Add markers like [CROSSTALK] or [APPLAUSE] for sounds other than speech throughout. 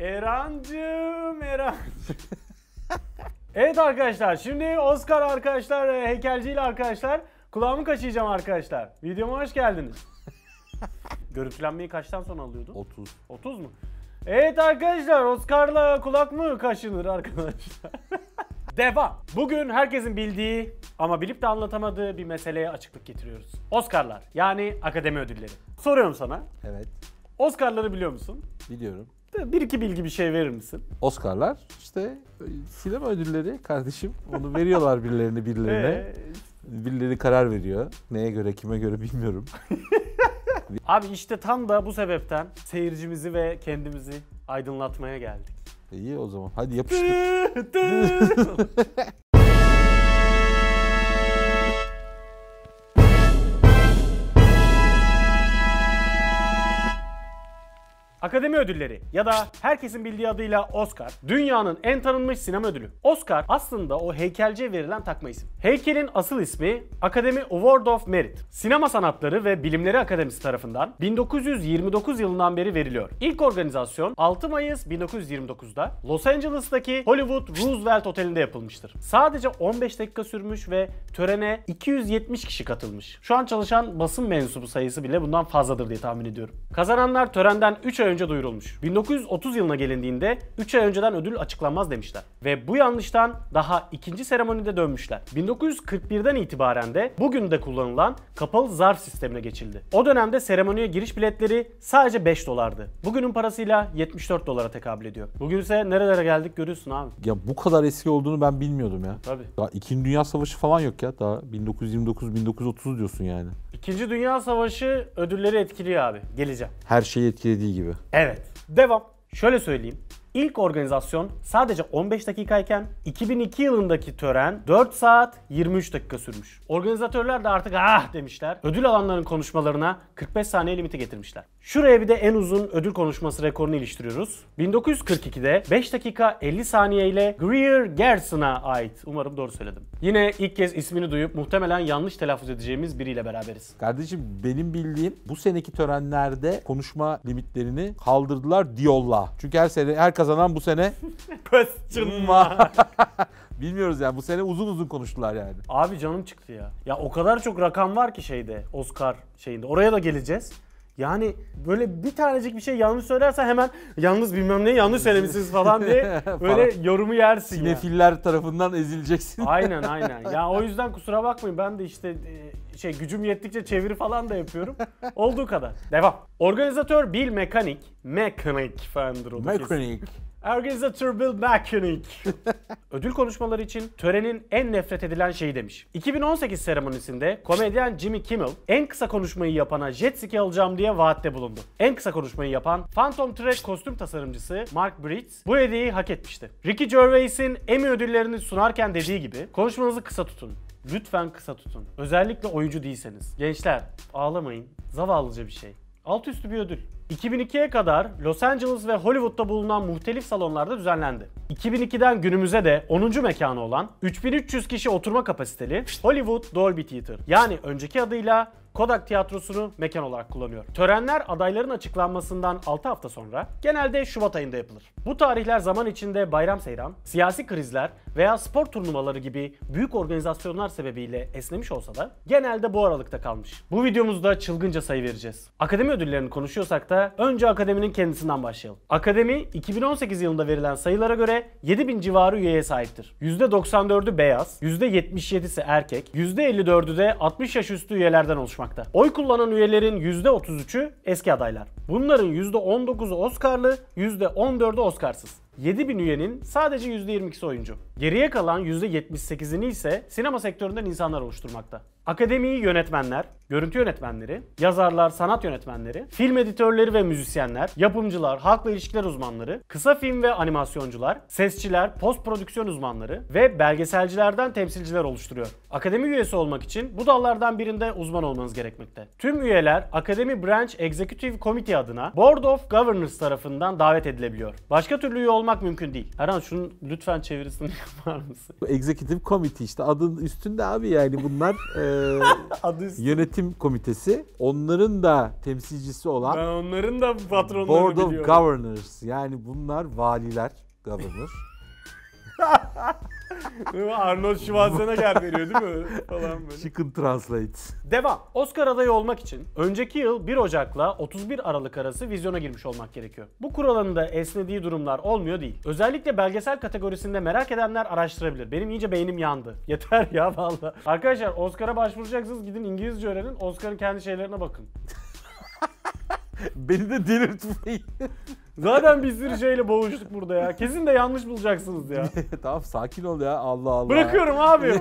Erancım, Erancım. [LAUGHS] evet arkadaşlar şimdi Oscar arkadaşlar, e, heykelciyle arkadaşlar kulağımı kaşıyacağım arkadaşlar. Videoma hoş geldiniz. [LAUGHS] Görüntülenmeyi kaçtan sonra alıyordun? 30. 30 mu? Evet arkadaşlar Oscar'la kulak mı kaşınır arkadaşlar? [LAUGHS] Devam. Bugün herkesin bildiği ama bilip de anlatamadığı bir meseleye açıklık getiriyoruz. Oscar'lar yani akademi ödülleri. Soruyorum sana. Evet. Oscar'ları biliyor musun? Biliyorum. Bir iki bilgi bir şey verir misin? Oscar'lar işte sinema ödülleri kardeşim. Onu veriyorlar birilerine birilerine. Ee, Birileri karar veriyor. Neye göre kime göre bilmiyorum. [LAUGHS] Abi işte tam da bu sebepten seyircimizi ve kendimizi aydınlatmaya geldik. İyi o zaman. Hadi yapıştır. [LAUGHS] Akademi ödülleri ya da herkesin bildiği adıyla Oscar dünyanın en tanınmış sinema ödülü. Oscar aslında o heykelciye verilen takma isim. Heykelin asıl ismi Academy Award of Merit. Sinema Sanatları ve Bilimleri Akademisi tarafından 1929 yılından beri veriliyor. İlk organizasyon 6 Mayıs 1929'da Los Angeles'taki Hollywood Roosevelt Oteli'nde yapılmıştır. Sadece 15 dakika sürmüş ve törene 270 kişi katılmış. Şu an çalışan basın mensubu sayısı bile bundan fazladır diye tahmin ediyorum. Kazananlar törenden 3 ay önce önce duyurulmuş. 1930 yılına gelindiğinde 3 ay önceden ödül açıklanmaz demişler. Ve bu yanlıştan daha ikinci seremonide dönmüşler. 1941'den itibaren de bugün de kullanılan kapalı zarf sistemine geçildi. O dönemde seremoniye giriş biletleri sadece 5 dolardı. Bugünün parasıyla 74 dolara tekabül ediyor. Bugün ise nerelere geldik görüyorsun abi. Ya bu kadar eski olduğunu ben bilmiyordum ya. Tabii. Daha 2. Dünya Savaşı falan yok ya. Daha 1929-1930 diyorsun yani. İkinci Dünya Savaşı ödülleri etkiliyor abi. Geleceğim. Her şeyi etkilediği gibi. Evet. Devam. Şöyle söyleyeyim. İlk organizasyon sadece 15 dakikayken 2002 yılındaki tören 4 saat 23 dakika sürmüş. Organizatörler de artık ah demişler. Ödül alanların konuşmalarına 45 saniye limiti getirmişler. Şuraya bir de en uzun ödül konuşması rekorunu iliştiriyoruz. 1942'de 5 dakika 50 saniye ile Greer Garrison'a ait. Umarım doğru söyledim. Yine ilk kez ismini duyup muhtemelen yanlış telaffuz edeceğimiz biriyle beraberiz. Kardeşim benim bildiğim bu seneki törenlerde konuşma limitlerini kaldırdılar diyolla. Çünkü her sene her kazanan bu sene Pösçınma. [LAUGHS] [LAUGHS] Bilmiyoruz yani bu sene uzun uzun konuştular yani. Abi canım çıktı ya. Ya o kadar çok rakam var ki şeyde Oscar şeyinde. Oraya da geleceğiz. Yani böyle bir tanecik bir şey yanlış söylerse hemen yalnız bilmem ne yanlış söylemişsiniz falan diye [LAUGHS] böyle yorumu yersin. Nefiller yani. tarafından ezileceksin. Aynen [LAUGHS] aynen. Ya o yüzden kusura bakmayın ben de işte e, şey gücüm yettikçe çeviri falan da yapıyorum. Olduğu kadar. Devam. Organizatör Bill Mekanik. Mekanik falandır o da Mekanik. Ergenize Bill Mechanic. [LAUGHS] Ödül konuşmaları için törenin en nefret edilen şeyi demiş. 2018 seremonisinde komedyen Jimmy Kimmel en kısa konuşmayı yapana jet ski alacağım diye vaatte bulundu. En kısa konuşmayı yapan Phantom Thread kostüm tasarımcısı Mark Briggs bu hediyeyi hak etmişti. Ricky Gervais'in Emmy ödüllerini sunarken dediği gibi konuşmanızı kısa tutun. Lütfen kısa tutun. Özellikle oyuncu değilseniz. Gençler ağlamayın. Zavallıca bir şey. Alt üstü bir ödül. 2002'ye kadar Los Angeles ve Hollywood'da bulunan muhtelif salonlarda düzenlendi. 2002'den günümüze de 10. mekanı olan 3300 kişi oturma kapasiteli Hollywood Dolby Theater yani önceki adıyla Kodak Tiyatrosu'nu mekan olarak kullanıyor. Törenler adayların açıklanmasından 6 hafta sonra genelde Şubat ayında yapılır. Bu tarihler zaman içinde bayram seyran, siyasi krizler veya spor turnuvaları gibi büyük organizasyonlar sebebiyle esnemiş olsa da genelde bu aralıkta kalmış. Bu videomuzda çılgınca sayı vereceğiz. Akademi ödüllerini konuşuyorsak da önce akademinin kendisinden başlayalım. Akademi 2018 yılında verilen sayılara göre 7000 civarı üyeye sahiptir. %94'ü beyaz, %77'si erkek, %54'ü de 60 yaş üstü üyelerden oluşmaktadır oluşmakta. Oy kullanan üyelerin %33'ü eski adaylar. Bunların %19'u Oscar'lı, %14'ü Oscar'sız. 7000 üyenin sadece %22'si oyuncu. Geriye kalan %78'ini ise sinema sektöründen insanlar oluşturmakta. Akademiyi yönetmenler, görüntü yönetmenleri, yazarlar, sanat yönetmenleri, film editörleri ve müzisyenler, yapımcılar, halkla ilişkiler uzmanları, kısa film ve animasyoncular, sesçiler, post prodüksiyon uzmanları ve belgeselcilerden temsilciler oluşturuyor. Akademi üyesi olmak için bu dallardan birinde uzman olmanız gerekmekte. Tüm üyeler Akademi Branch Executive Committee adına Board of Governors tarafından davet edilebiliyor. Başka türlü üye olmak mümkün değil. Erhan şunun lütfen çevirisini [LAUGHS] yapar mısın? Executive Committee işte adın üstünde abi yani bunlar e, [LAUGHS] Ee, [LAUGHS] yönetim komitesi. Onların da temsilcisi olan Ben onların da patronları Board of Governors. Yani bunlar valiler, governor. [LAUGHS] Arnold Schwarzenegger veriyor değil mi? Falan böyle. Chicken Translate. Devam. Oscar adayı olmak için önceki yıl 1 Ocak'la 31 Aralık arası vizyona girmiş olmak gerekiyor. Bu kuralın da esnediği durumlar olmuyor değil. Özellikle belgesel kategorisinde merak edenler araştırabilir. Benim iyice beynim yandı. [LAUGHS] Yeter ya valla. Arkadaşlar Oscar'a başvuracaksınız gidin İngilizce öğrenin. Oscar'ın kendi şeylerine bakın. [LAUGHS] Beni de delirtmeyin. Zaten biz şeyle boğuştuk burada ya. Kesin de yanlış bulacaksınız ya. [LAUGHS] tamam sakin ol ya Allah Allah. Bırakıyorum abi. [LAUGHS]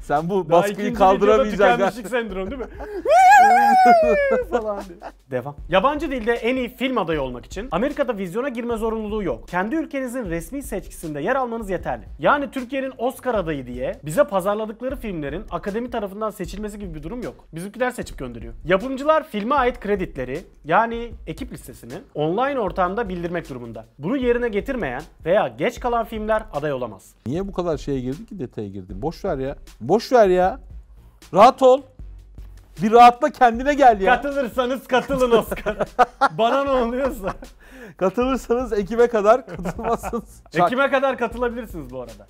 Sen bu Daha baskıyı ikinci videoda Tükenmişlik sendromu değil mi? [LAUGHS] [LAUGHS] falan diye. Devam. Yabancı dilde en iyi film adayı olmak için Amerika'da vizyona girme zorunluluğu yok. Kendi ülkenizin resmi seçkisinde yer almanız yeterli. Yani Türkiye'nin Oscar adayı diye bize pazarladıkları filmlerin akademi tarafından seçilmesi gibi bir durum yok. Bizimkiler seçip gönderiyor. Yapımcılar filme ait kreditleri yani ekip listesini online ortamda bildirmek durumunda. Bunu yerine getirmeyen veya geç kalan filmler aday olamaz. Niye bu kadar şeye girdi ki detaya girdi? Boş ver ya. Boş ver ya. Rahat ol. Bir rahatla kendine gel ya. Katılırsanız katılın Oscar. [LAUGHS] Bana ne oluyorsa. Katılırsanız Ekim'e kadar katılmazsınız. [LAUGHS] Ekim'e kadar katılabilirsiniz bu arada.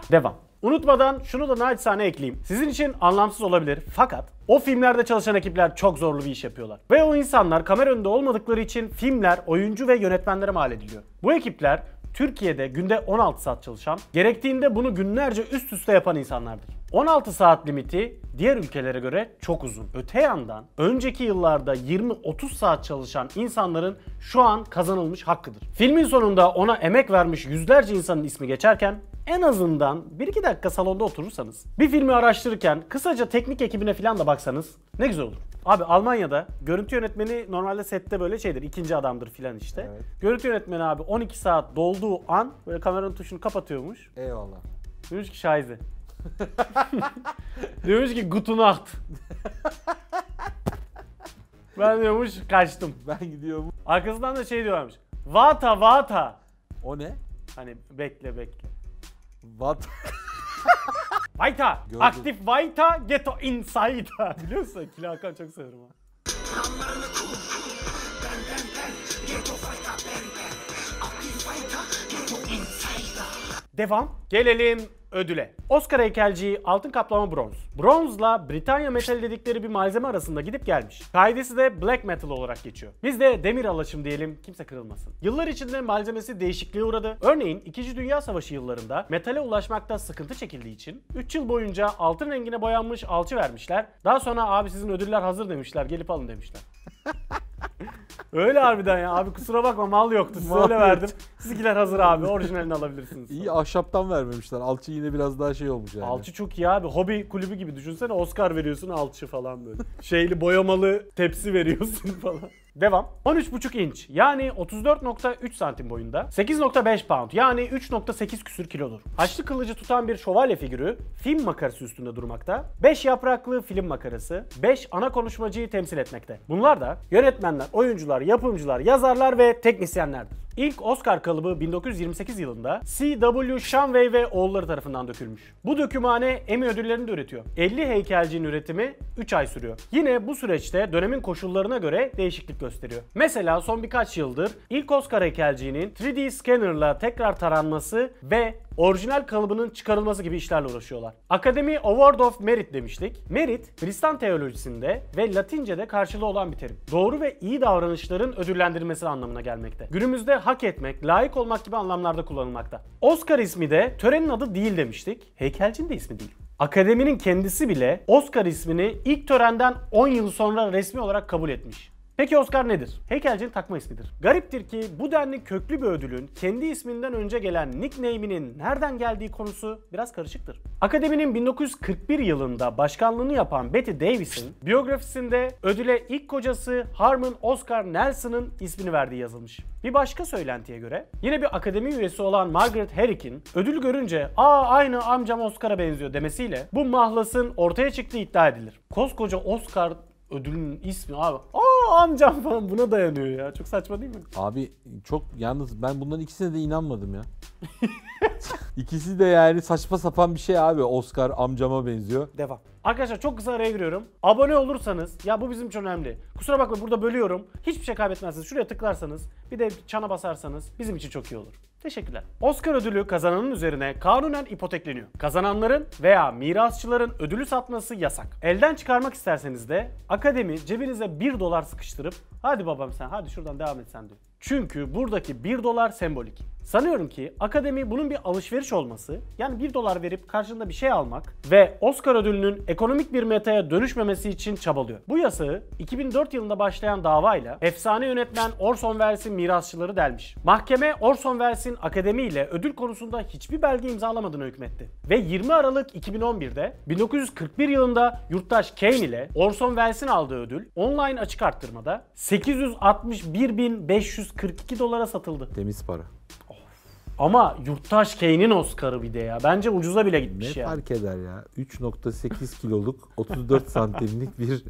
[LAUGHS] Devam. Unutmadan şunu da naçizane ekleyeyim. Sizin için anlamsız olabilir fakat o filmlerde çalışan ekipler çok zorlu bir iş yapıyorlar. Ve o insanlar kamera önünde olmadıkları için filmler oyuncu ve yönetmenlere mal ediliyor. Bu ekipler Türkiye'de günde 16 saat çalışan, gerektiğinde bunu günlerce üst üste yapan insanlardır. 16 saat limiti diğer ülkelere göre çok uzun. Öte yandan önceki yıllarda 20-30 saat çalışan insanların şu an kazanılmış hakkıdır. Filmin sonunda ona emek vermiş yüzlerce insanın ismi geçerken en azından 1-2 dakika salonda oturursanız, bir filmi araştırırken kısaca teknik ekibine falan da baksanız ne güzel olur. Abi Almanya'da görüntü yönetmeni normalde sette böyle şeydir, ikinci adamdır filan işte. Evet. Görüntü yönetmeni abi 12 saat dolduğu an böyle kameranın tuşunu kapatıyormuş. Eyvallah. Demiş ki şahize. [LAUGHS] diyormuş ki Guten ben diyormuş kaçtım. Ben gidiyorum. Arkasından da şey diyorlarmış. Vata vata. O ne? Hani bekle bekle. What? [LAUGHS] Vayta. Gördüm. Aktif Vayta Geto Inside'a. [LAUGHS] Biliyor musun? Kili Hakan çok severim ha. Devam. Gelelim ödüle. Oscar heykelciği altın kaplama bronz. Bronzla Britanya metal dedikleri bir malzeme arasında gidip gelmiş. Kaidesi de black metal olarak geçiyor. Biz de demir alaşım diyelim kimse kırılmasın. Yıllar içinde malzemesi değişikliğe uğradı. Örneğin 2. Dünya Savaşı yıllarında metale ulaşmakta sıkıntı çekildiği için 3 yıl boyunca altın rengine boyanmış alçı vermişler. Daha sonra abi sizin ödüller hazır demişler gelip alın demişler. [LAUGHS] Öyle harbiden ya. Abi kusura bakma mal yoktu. Size öyle verdim. Sizinkiler hazır abi. Orijinalini alabilirsiniz. İyi ahşaptan vermemişler. Alçı yine biraz daha şey olmuş yani. Alçı çok iyi abi. Hobi kulübü gibi düşünsene. Oscar veriyorsun alçı falan böyle. Şeyli boyamalı tepsi veriyorsun [LAUGHS] falan. Devam. 13,5 inç yani 34.3 santim boyunda. 8.5 pound yani 3.8 küsür kilodur. Haçlı kılıcı tutan bir şövalye figürü film makarası üstünde durmakta. 5 yapraklı film makarası 5 ana konuşmacıyı temsil etmekte. Bunlar da yönetmenler, oyuncular, yapımcılar, yazarlar ve teknisyenlerdir. İlk Oscar kalıbı 1928 yılında C.W. Shanway ve oğulları tarafından dökülmüş. Bu dökümhane Emmy ödüllerini de üretiyor. 50 heykelcinin üretimi 3 ay sürüyor. Yine bu süreçte dönemin koşullarına göre değişiklik gösteriyor. Mesela son birkaç yıldır ilk Oscar heykelciğinin 3D scanner'la tekrar taranması ve orijinal kalıbının çıkarılması gibi işlerle uğraşıyorlar. Academy Award of Merit demiştik. Merit, Hristiyan teolojisinde ve Latince'de karşılığı olan bir terim. Doğru ve iyi davranışların ödüllendirilmesi anlamına gelmekte. Günümüzde hak etmek, layık olmak gibi anlamlarda kullanılmakta. Oscar ismi de törenin adı değil demiştik. Heykelcin de ismi değil. Akademinin kendisi bile Oscar ismini ilk törenden 10 yıl sonra resmi olarak kabul etmiş. Peki Oscar nedir? Heykelcilik takma ismidir. Gariptir ki bu denli köklü bir ödülün kendi isminden önce gelen nickname'inin nereden geldiği konusu biraz karışıktır. Akademinin 1941 yılında başkanlığını yapan Betty Davis'in biyografisinde ödüle ilk kocası Harmon Oscar Nelson'ın ismini verdiği yazılmış. Bir başka söylentiye göre yine bir akademi üyesi olan Margaret Herrick'in ödül görünce ''Aa aynı amcam Oscar'a benziyor'' demesiyle bu mahlasın ortaya çıktığı iddia edilir. Koskoca Oscar ödülünün ismi abi ''Aa amcam falan buna dayanıyor ya. Çok saçma değil mi? Abi çok yalnız ben bunların ikisine de inanmadım ya. [LAUGHS] İkisi de yani saçma sapan bir şey abi. Oscar amcama benziyor. Devam. Arkadaşlar çok kısa araya giriyorum. Abone olursanız, ya bu bizim için önemli. Kusura bakma burada bölüyorum. Hiçbir şey kaybetmezsiniz. Şuraya tıklarsanız, bir de çana basarsanız bizim için çok iyi olur. Teşekkürler. Oscar ödülü kazananın üzerine kanunen ipotekleniyor. Kazananların veya mirasçıların ödülü satması yasak. Elden çıkarmak isterseniz de akademi cebinize 1 dolar sıkıştırıp hadi babam sen hadi şuradan devam et sen diyor. Çünkü buradaki 1 dolar sembolik. Sanıyorum ki akademi bunun bir alışveriş olması, yani 1 dolar verip karşında bir şey almak ve Oscar ödülünün ekonomik bir metaya dönüşmemesi için çabalıyor. Bu yasağı 2004 yılında başlayan davayla efsane yönetmen Orson Welles'in mirasçıları delmiş. Mahkeme Orson Welles'in akademi ile ödül konusunda hiçbir belge imzalamadığını hükmetti. Ve 20 Aralık 2011'de 1941 yılında yurttaş Kane ile Orson Welles'in aldığı ödül online açık arttırmada 861.542 dolara satıldı. Temiz para. Ama yurttaş Kane'in Oscar'ı bir de ya. Bence ucuza bile gitmiş ne ya. Ne fark eder ya? 3.8 kiloluk 34 santimlik bir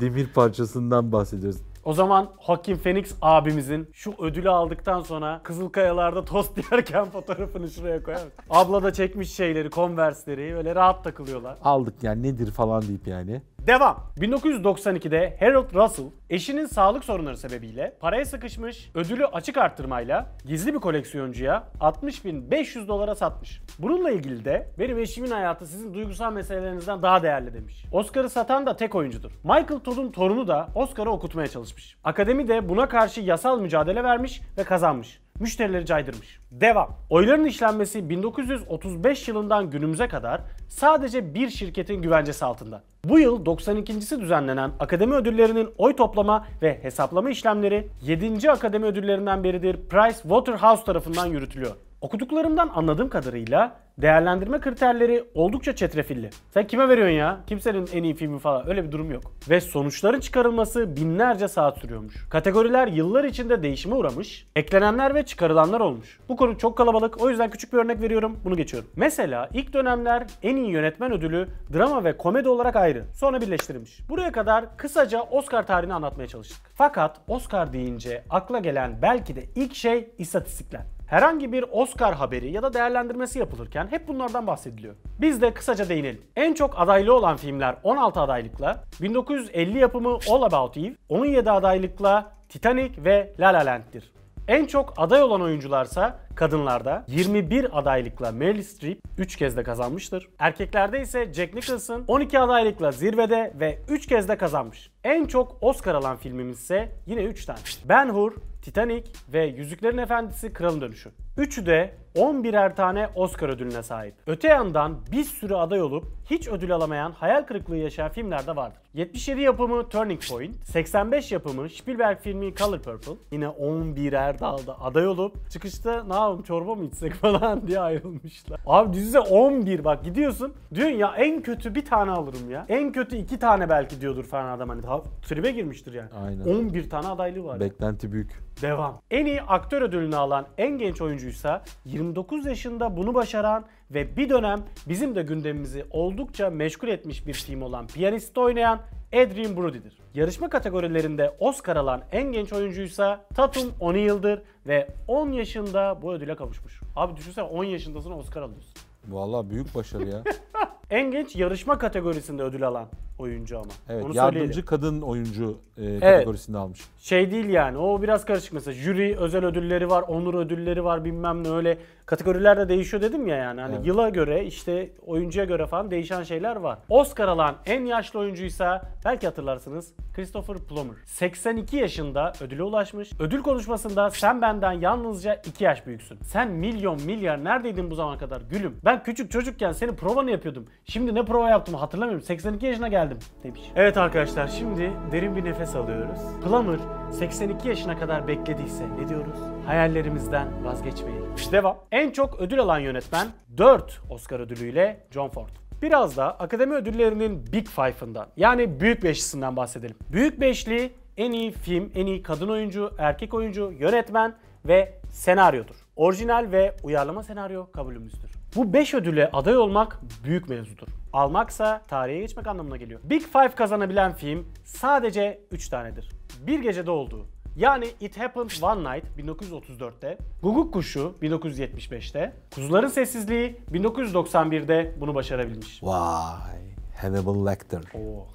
demir parçasından bahsediyoruz. O zaman Joaquin Phoenix abimizin şu ödülü aldıktan sonra Kızılkayalar'da tost [LAUGHS] yerken fotoğrafını şuraya koyar Abla da çekmiş şeyleri, konversleri böyle rahat takılıyorlar. Aldık yani nedir falan deyip yani. Devam. 1992'de Harold Russell eşinin sağlık sorunları sebebiyle paraya sıkışmış, ödülü açık arttırmayla gizli bir koleksiyoncuya 60.500 dolara satmış. Bununla ilgili de benim eşimin hayatı sizin duygusal meselelerinizden daha değerli demiş. Oscar'ı satan da tek oyuncudur. Michael Todd'un torunu da Oscar'ı okutmaya çalışmış. Akademi de buna karşı yasal mücadele vermiş ve kazanmış müşterileri caydırmış. Devam. Oyların işlenmesi 1935 yılından günümüze kadar sadece bir şirketin güvencesi altında. Bu yıl 92.si düzenlenen akademi ödüllerinin oy toplama ve hesaplama işlemleri 7. akademi ödüllerinden beridir Price Waterhouse tarafından yürütülüyor. Okuduklarımdan anladığım kadarıyla değerlendirme kriterleri oldukça çetrefilli. Sen kime veriyorsun ya? Kimsenin en iyi filmi falan öyle bir durum yok. Ve sonuçların çıkarılması binlerce saat sürüyormuş. Kategoriler yıllar içinde değişime uğramış, eklenenler ve çıkarılanlar olmuş. Bu konu çok kalabalık o yüzden küçük bir örnek veriyorum bunu geçiyorum. Mesela ilk dönemler en iyi yönetmen ödülü drama ve komedi olarak ayrı sonra birleştirilmiş. Buraya kadar kısaca Oscar tarihini anlatmaya çalıştık. Fakat Oscar deyince akla gelen belki de ilk şey istatistikler. Herhangi bir Oscar haberi ya da değerlendirmesi yapılırken hep bunlardan bahsediliyor. Biz de kısaca değinelim. En çok adaylı olan filmler 16 adaylıkla, 1950 yapımı All About Eve, 17 adaylıkla Titanic ve La La Land'tir. En çok aday olan oyuncularsa kadınlarda 21 adaylıkla Meryl Streep 3 kez de kazanmıştır. Erkeklerde ise Jack Nicholson 12 adaylıkla zirvede ve 3 kez de kazanmış. En çok Oscar alan filmimiz ise yine 3 tane. Ben Hur, Titanic ve Yüzüklerin Efendisi Kralın Dönüşü. Üçü de 11'er tane Oscar ödülüne sahip. Öte yandan bir sürü aday olup hiç ödül alamayan hayal kırıklığı yaşayan filmler de vardır. 77 yapımı Turning Point, 85 yapımı Spielberg filmi Color Purple yine 11'er dalda aday olup çıkışta ne yapalım çorba mı içsek [LAUGHS] falan diye ayrılmışlar. Abi düzse 11 bak gidiyorsun diyorsun ya en kötü bir tane alırım ya. En kötü iki tane belki diyordur falan adam hani daha tribe girmiştir yani. Aynen. 11 tane adaylı var. Beklenti büyük. Devam. En iyi aktör ödülünü alan en genç oyuncuysa 29 yaşında bunu başaran ve bir dönem bizim de gündemimizi oldukça meşgul etmiş bir film olan piyaniste oynayan Adrien Brody'dir. Yarışma kategorilerinde Oscar alan en genç oyuncuysa Tatum 10 yıldır ve 10 yaşında bu ödüle kavuşmuş. Abi düşünsene 10 yaşındasın Oscar alıyorsun. Vallahi büyük başarı ya. [LAUGHS] en genç yarışma kategorisinde ödül alan oyuncu ama. Evet, Onu yardımcı söyleyelim. kadın oyuncu e, kategorisinde evet. almış. Şey değil yani. O biraz karışık mesela. Jüri özel ödülleri var, onur ödülleri var, bilmem ne öyle kategoriler de değişiyor dedim ya yani. Hani evet. yıla göre, işte oyuncuya göre falan değişen şeyler var. Oscar alan en yaşlı oyuncuysa belki hatırlarsınız Christopher Plummer. 82 yaşında ödüle ulaşmış. Ödül konuşmasında sen benden yalnızca 2 yaş büyüksün. Sen milyon milyar neredeydin bu zamana kadar gülüm? Ben küçük çocukken senin provanı yapıyordum. Şimdi ne prova yaptım hatırlamıyorum. 82 yaşına geldim geldim demiş. Evet arkadaşlar şimdi derin bir nefes alıyoruz. Plummer 82 yaşına kadar beklediyse ne diyoruz? Hayallerimizden vazgeçmeyelim. İşte devam. En çok ödül alan yönetmen 4 Oscar ödülüyle John Ford. Biraz da akademi ödüllerinin Big Five'ından yani Büyük Beşlisinden bahsedelim. Büyük Beşli en iyi film, en iyi kadın oyuncu, erkek oyuncu, yönetmen ve senaryodur. Orijinal ve uyarlama senaryo kabulümüzdür. Bu 5 ödüle aday olmak büyük mevzudur almaksa tarihe geçmek anlamına geliyor. Big Five kazanabilen film sadece 3 tanedir. Bir gecede olduğu. Yani It Happened One Night 1934'te, Guguk Kuşu 1975'te, Kuzuların Sessizliği 1991'de bunu başarabilmiş. Vay, Hannibal Lecter. Oo. Oh.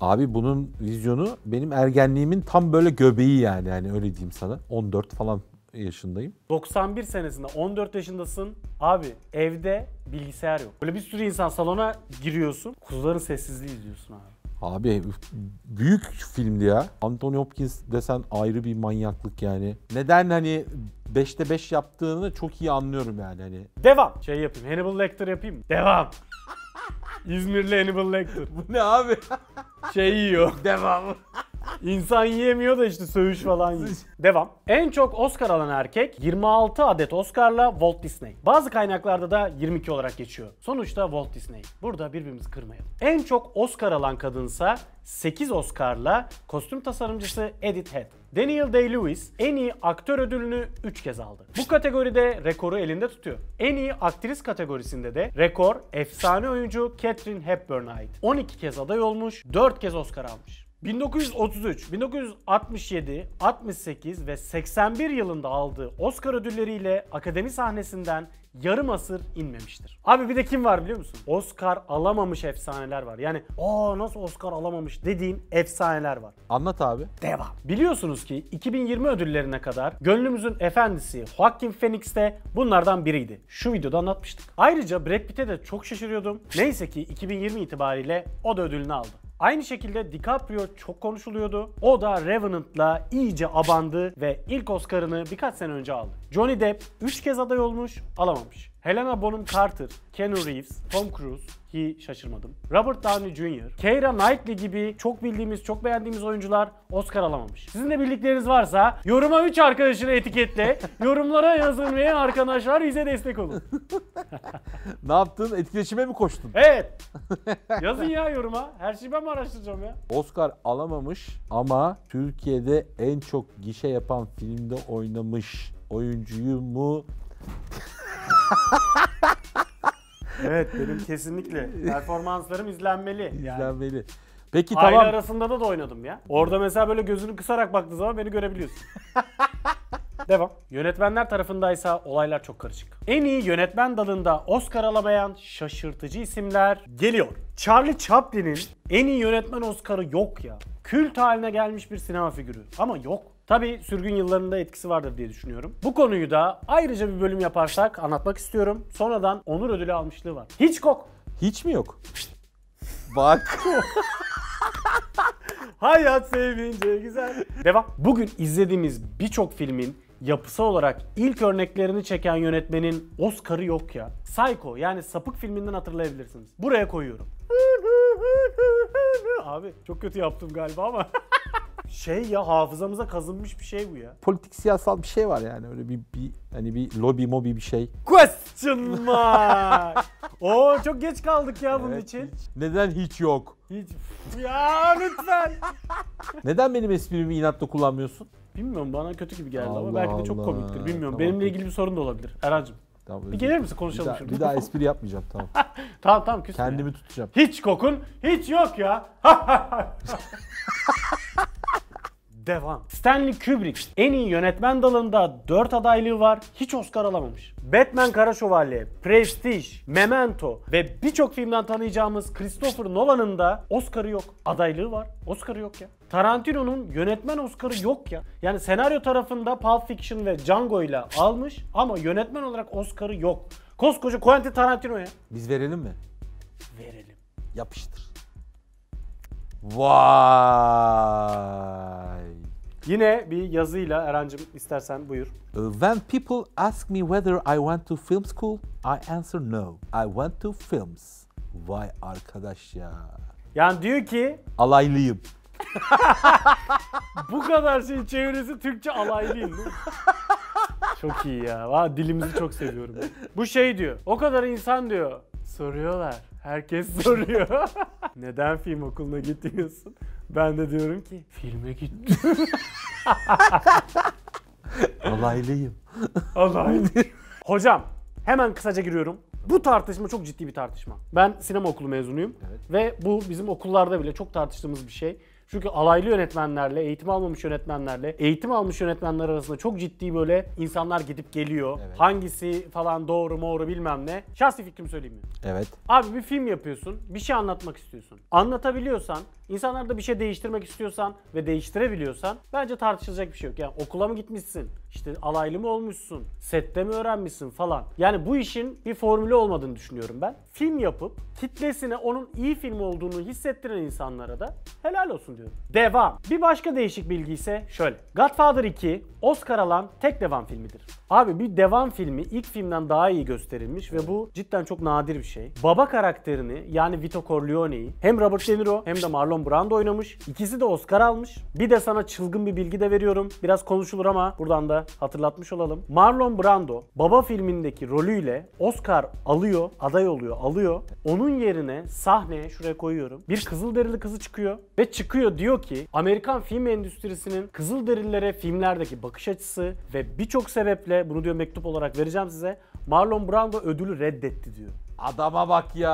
Abi bunun vizyonu benim ergenliğimin tam böyle göbeği yani yani öyle diyeyim sana. 14 falan yaşındayım. 91 senesinde 14 yaşındasın. Abi evde bilgisayar yok. Böyle bir sürü insan salona giriyorsun. Kuzuların sessizliği izliyorsun abi. Abi büyük filmdi ya. Anthony Hopkins desen ayrı bir manyaklık yani. Neden hani 5'te 5 yaptığını çok iyi anlıyorum yani hani. Devam. Şey yapayım. Hannibal Lecter yapayım Devam. İzmirli Hannibal Lecter. Bu ne abi? Şey yiyor. Devam. İnsan yemiyor da işte söğüş falan yiyor. Devam. En çok Oscar alan erkek 26 adet Oscar'la Walt Disney. Bazı kaynaklarda da 22 olarak geçiyor. Sonuçta Walt Disney. Burada birbirimizi kırmayalım. En çok Oscar alan kadınsa 8 Oscar'la kostüm tasarımcısı Edith Head. Daniel Day-Lewis en iyi aktör ödülünü 3 kez aldı. Bu kategoride rekoru elinde tutuyor. En iyi aktris kategorisinde de rekor efsane oyuncu Catherine Hepburn'a ait. 12 kez aday olmuş, 4 kez Oscar almış. 1933, 1967, 68 ve 81 yılında aldığı Oscar ödülleriyle akademi sahnesinden yarım asır inmemiştir. Abi bir de kim var biliyor musun? Oscar alamamış efsaneler var. Yani o nasıl Oscar alamamış dediğin efsaneler var. Anlat abi. Devam. Biliyorsunuz ki 2020 ödüllerine kadar gönlümüzün efendisi Joaquin Phoenix de bunlardan biriydi. Şu videoda anlatmıştık. Ayrıca Brad Pitt'e de çok şaşırıyordum. Neyse ki 2020 itibariyle o da ödülünü aldı. Aynı şekilde DiCaprio çok konuşuluyordu. O da Revenant'la iyice abandı ve ilk Oscar'ını birkaç sene önce aldı. Johnny Depp 3 kez aday olmuş, alamamış. Helena Bonham Carter, Keanu Reeves, Tom Cruise ki şaşırmadım. Robert Downey Jr., Keira Knightley gibi çok bildiğimiz, çok beğendiğimiz oyuncular Oscar alamamış. Sizin de bildikleriniz varsa yoruma 3 arkadaşını etiketle. [LAUGHS] yorumlara yazın ve arkadaşlar bize destek olun. [LAUGHS] ne yaptın? Etkileşime mi koştun? Evet. [LAUGHS] Yazın ya yoruma. Her şeyi ben mi araştıracağım ya? Oscar alamamış ama Türkiye'de en çok gişe yapan filmde oynamış oyuncuyu mu evet benim kesinlikle performanslarım izlenmeli. Yani. İzlenmeli. Peki Aile tamam. arasında da da oynadım ya. Orada mesela böyle gözünü kısarak baktığı zaman beni görebiliyorsun. [LAUGHS] Devam. Yönetmenler tarafındaysa olaylar çok karışık. En iyi yönetmen dalında Oscar alamayan şaşırtıcı isimler geliyor. Charlie Chaplin'in en iyi yönetmen Oscar'ı yok ya. Kült haline gelmiş bir sinema figürü ama yok. Tabi sürgün yıllarında etkisi vardır diye düşünüyorum. Bu konuyu da ayrıca bir bölüm yaparsak anlatmak istiyorum. Sonradan onur ödülü almışlığı var. Hiç kok. Hiç mi yok? Bak. [LAUGHS] Hayat sevince güzel. Devam. Bugün izlediğimiz birçok filmin yapısal olarak ilk örneklerini çeken yönetmenin Oscar'ı yok ya. Psycho yani sapık filminden hatırlayabilirsiniz. Buraya koyuyorum. [LAUGHS] Abi çok kötü yaptım galiba ama. [LAUGHS] şey ya hafızamıza kazınmış bir şey bu ya. Politik siyasal bir şey var yani öyle bir, bir hani bir lobi mobi bir şey. Question mark. [LAUGHS] Oo çok geç kaldık ya bunun için. hiç- Neden hiç yok? Hiç. Ya lütfen. [LAUGHS] Neden benim esprimi inatla kullanmıyorsun? Bilmiyorum bana kötü gibi geldi ama Allah belki de çok Allah, komiktir. Bilmiyorum. tamam, Benimle peki. ilgili bir sorun da olabilir. Eracığım. Tamam, Bir gelir dilerim. misin bir konuşalım daha, şurada. bir daha espri yapmayacağım tamam. [LAUGHS] tamam tamam küsme. ya. Kendimi tutacağım. Hiç kokun hiç yok ya. Devam. Stanley Kubrick en iyi yönetmen dalında 4 adaylığı var. Hiç Oscar alamamış. Batman Kara Şövalye, Prestige, Memento ve birçok filmden tanıyacağımız Christopher Nolan'ın da Oscar'ı yok. Adaylığı var. Oscar'ı yok ya. Tarantino'nun yönetmen Oscar'ı yok ya. Yani senaryo tarafında Pulp Fiction ve Django ile almış ama yönetmen olarak Oscar'ı yok. Koskoca Quentin Tarantino ya. Biz verelim mi? Verelim. Yapıştır. Vay. Yine bir yazıyla Erancım istersen buyur. Uh, when people ask me whether I went to film school, I answer no. I went to films. Vay arkadaş ya. Yani diyor ki alaylıyım. [LAUGHS] bu kadar şey çevresi Türkçe alaylıyım. Değil mi? Çok iyi ya. Valla dilimizi çok seviyorum. Bu şey diyor. O kadar insan diyor. Soruyorlar. Herkes soruyor. [LAUGHS] Neden film okuluna gitmiyorsun? Ben de diyorum ki filme gittim. [LAUGHS] Alaylıyım. Alaylı. Hocam hemen kısaca giriyorum. Bu tartışma çok ciddi bir tartışma. Ben sinema okulu mezunuyum Evet. ve bu bizim okullarda bile çok tartıştığımız bir şey. Çünkü alaylı yönetmenlerle, eğitim almamış yönetmenlerle, eğitim almış yönetmenler arasında çok ciddi böyle insanlar gidip geliyor. Evet. Hangisi falan doğru moğru bilmem ne. Şahsi fikrimi söyleyeyim mi? Evet. Abi bir film yapıyorsun, bir şey anlatmak istiyorsun. Anlatabiliyorsan İnsanlarda bir şey değiştirmek istiyorsan ve değiştirebiliyorsan bence tartışılacak bir şey yok. Yani okula mı gitmişsin? İşte alaylı mı olmuşsun? Sette mi öğrenmişsin falan? Yani bu işin bir formülü olmadığını düşünüyorum ben. Film yapıp kitlesine onun iyi film olduğunu hissettiren insanlara da helal olsun diyorum. Devam. Bir başka değişik bilgi ise şöyle. Godfather 2 Oscar alan tek devam filmidir. Abi bir devam filmi ilk filmden daha iyi gösterilmiş ve bu cidden çok nadir bir şey. Baba karakterini yani Vito Corleone'yi hem Robert De Niro hem de Marlon Brando oynamış. İkisi de Oscar almış. Bir de sana çılgın bir bilgi de veriyorum. Biraz konuşulur ama buradan da hatırlatmış olalım. Marlon Brando Baba filmindeki rolüyle Oscar alıyor, aday oluyor, alıyor. Onun yerine sahneye şuraya koyuyorum. Bir kızıl derili kızı çıkıyor ve çıkıyor diyor ki Amerikan film endüstrisinin kızıl derillere filmlerdeki bakış açısı ve birçok sebeple bunu diyor mektup olarak vereceğim size. Marlon Brando ödülü reddetti diyor. Adama bak ya.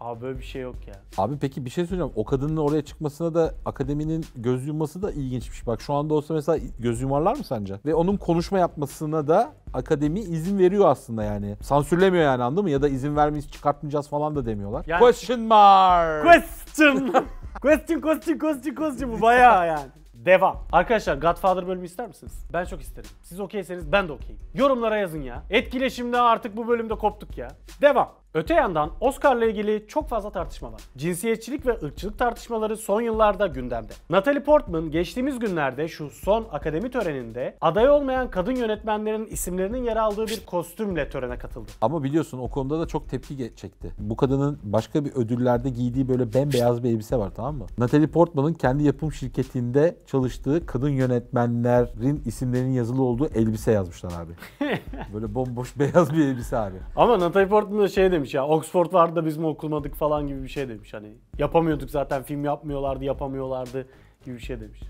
Abi böyle bir şey yok ya. Abi peki bir şey söyleyeceğim. O kadının oraya çıkmasına da akademinin göz yumması da ilginçmiş. Bak şu anda olsa mesela göz yumarlar mı sence? Ve onun konuşma yapmasına da akademi izin veriyor aslında yani. Sansürlemiyor yani anladın mı? Ya da izin vermeyiz çıkartmayacağız falan da demiyorlar. Yani... Question mark. Question. [LAUGHS] question, question, question, question bu bayağı yani. Devam. Arkadaşlar Godfather bölümü ister misiniz? Ben çok isterim. Siz okeyseniz ben de okeyim. Yorumlara yazın ya. Etkileşimde artık bu bölümde koptuk ya. Devam. Öte yandan Oscar'la ilgili çok fazla tartışma var. Cinsiyetçilik ve ırkçılık tartışmaları son yıllarda gündemde. Natalie Portman geçtiğimiz günlerde şu son akademi töreninde aday olmayan kadın yönetmenlerin isimlerinin yer aldığı bir kostümle törene katıldı. Ama biliyorsun o konuda da çok tepki çekti. Bu kadının başka bir ödüllerde giydiği böyle bembeyaz bir elbise var tamam mı? Natalie Portman'ın kendi yapım şirketinde çalıştığı kadın yönetmenlerin isimlerinin yazılı olduğu elbise yazmışlar abi. [LAUGHS] böyle bomboş beyaz bir elbise abi. Ama Natalie Portman da şey demiş demiş ya Oxford vardı da biz mi okumadık falan gibi bir şey demiş. Hani yapamıyorduk zaten film yapmıyorlardı yapamıyorlardı gibi bir şey demiş.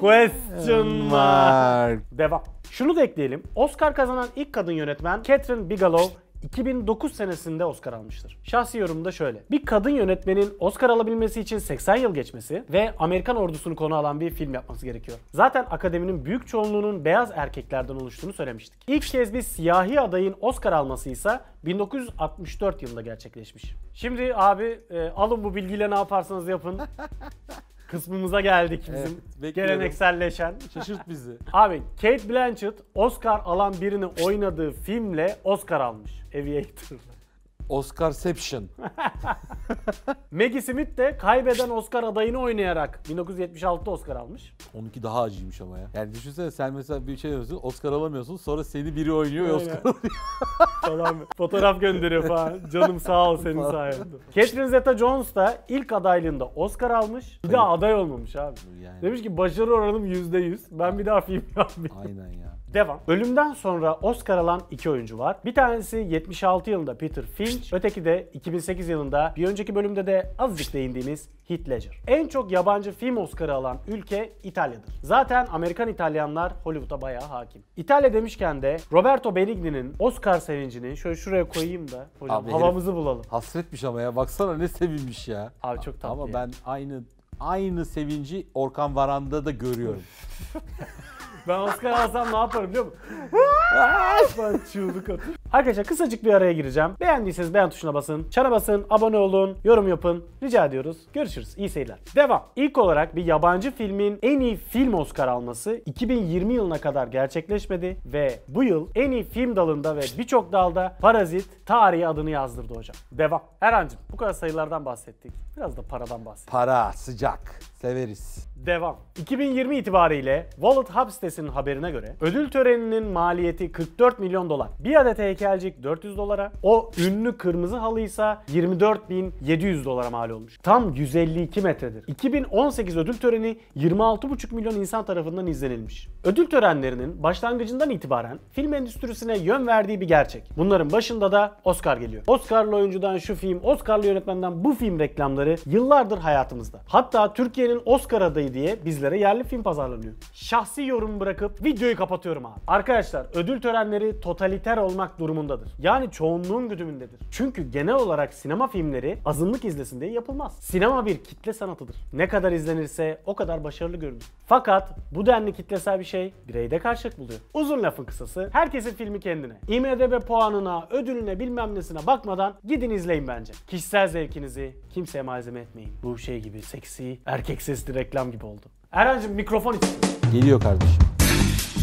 Question hmm, mark. Devam. Şunu da ekleyelim. Oscar kazanan ilk kadın yönetmen Catherine Bigelow 2009 senesinde Oscar almıştır. Şahsi yorumda şöyle. Bir kadın yönetmenin Oscar alabilmesi için 80 yıl geçmesi ve Amerikan ordusunu konu alan bir film yapması gerekiyor. Zaten akademinin büyük çoğunluğunun beyaz erkeklerden oluştuğunu söylemiştik. İlk kez bir siyahi adayın Oscar alması ise 1964 yılında gerçekleşmiş. Şimdi abi e, alın bu bilgiyle ne yaparsanız yapın. [LAUGHS] kısmımıza geldik bizim evet, gelenekselleşen. Şaşırt bizi. [LAUGHS] Abi Kate Blanchett Oscar alan birini oynadığı filmle Oscar almış Aviator'la. Oscarception. [LAUGHS] Maggie Smith de kaybeden Oscar adayını oynayarak 1976'da Oscar almış. 12 daha acıymış ama ya. Yani düşünsene sen mesela bir şey yapıyorsun Oscar alamıyorsun sonra seni biri oynuyor ve Oscar alıyor. [LAUGHS] fotoğraf gönderiyor falan. Canım sağ ol senin sayende. Catherine Zeta-Jones da ilk adaylığında Oscar almış. Bir daha aday olmamış abi. Yani. Demiş ki başarı oranım %100. Ben bir daha film yapmayayım. Aynen ya. Devam. Ölümden sonra Oscar alan iki oyuncu var. Bir tanesi 76 yılında Peter Finn, Lynch, öteki de 2008 yılında bir önceki bölümde de azıcık değindiğimiz Heath Ledger. En çok yabancı film Oscar'ı alan ülke İtalya'dır. Zaten Amerikan İtalyanlar Hollywood'a bayağı hakim. İtalya demişken de Roberto Benigni'nin Oscar sevincini şöyle şuraya koyayım da hocam Abi havamızı bulalım. Hasretmiş ama ya baksana ne sevinmiş ya. Abi çok tatlı. Ama ya. ben aynı aynı sevinci Orkan Varan'da da görüyorum. ben Oscar alsam ne yaparım biliyor musun? [LAUGHS] ben çığlık atırım. Arkadaşlar kısacık bir araya gireceğim. Beğendiyseniz beğen tuşuna basın, çana basın, abone olun, yorum yapın. Rica ediyoruz. Görüşürüz. İyi seyirler. Devam. İlk olarak bir yabancı filmin en iyi film Oscar alması 2020 yılına kadar gerçekleşmedi ve bu yıl en iyi film dalında ve birçok dalda Parazit tarihi adını yazdırdı hocam. Devam. Erancım bu kadar sayılardan bahsettik. Biraz da paradan bahsettik. Para sıcak. Severiz. Devam. 2020 itibariyle Wallet Hub sitesinin haberine göre ödül töreninin maliyeti 44 milyon dolar. Bir adet heykel tekelcik 400 dolara. O ünlü kırmızı halıysa 24.700 dolara mal olmuş. Tam 152 metredir. 2018 ödül töreni 26,5 milyon insan tarafından izlenilmiş. Ödül törenlerinin başlangıcından itibaren film endüstrisine yön verdiği bir gerçek. Bunların başında da Oscar geliyor. Oscar'lı oyuncudan şu film, Oscar'lı yönetmenden bu film reklamları yıllardır hayatımızda. Hatta Türkiye'nin Oscar adayı diye bizlere yerli film pazarlanıyor. Şahsi yorum bırakıp videoyu kapatıyorum abi. Arkadaşlar ödül törenleri totaliter olmak durumunda durumundadır. Yani çoğunluğun güdümündedir. Çünkü genel olarak sinema filmleri azınlık izlesin diye yapılmaz. Sinema bir kitle sanatıdır. Ne kadar izlenirse o kadar başarılı görünür. Fakat bu denli kitlesel bir şey bireyde karşılık buluyor. Uzun lafın kısası herkesin filmi kendine. IMDB puanına, ödülüne bilmem nesine bakmadan gidin izleyin bence. Kişisel zevkinizi kimseye malzeme etmeyin. Bu şey gibi seksi, erkek sesli reklam gibi oldu. Erhan'cığım mikrofon istiyor. Geliyor kardeşim.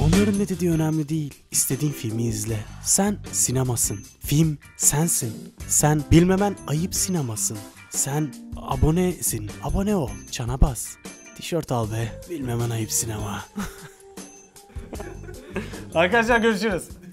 Onların ne dediği önemli değil. İstediğin filmi izle. Sen sinemasın. Film sensin. Sen bilmemen ayıp sinemasın. Sen abonesin. Abone ol. Çana bas. Tişört al be. Bilmemen ayıp sinema. [LAUGHS] Arkadaşlar görüşürüz.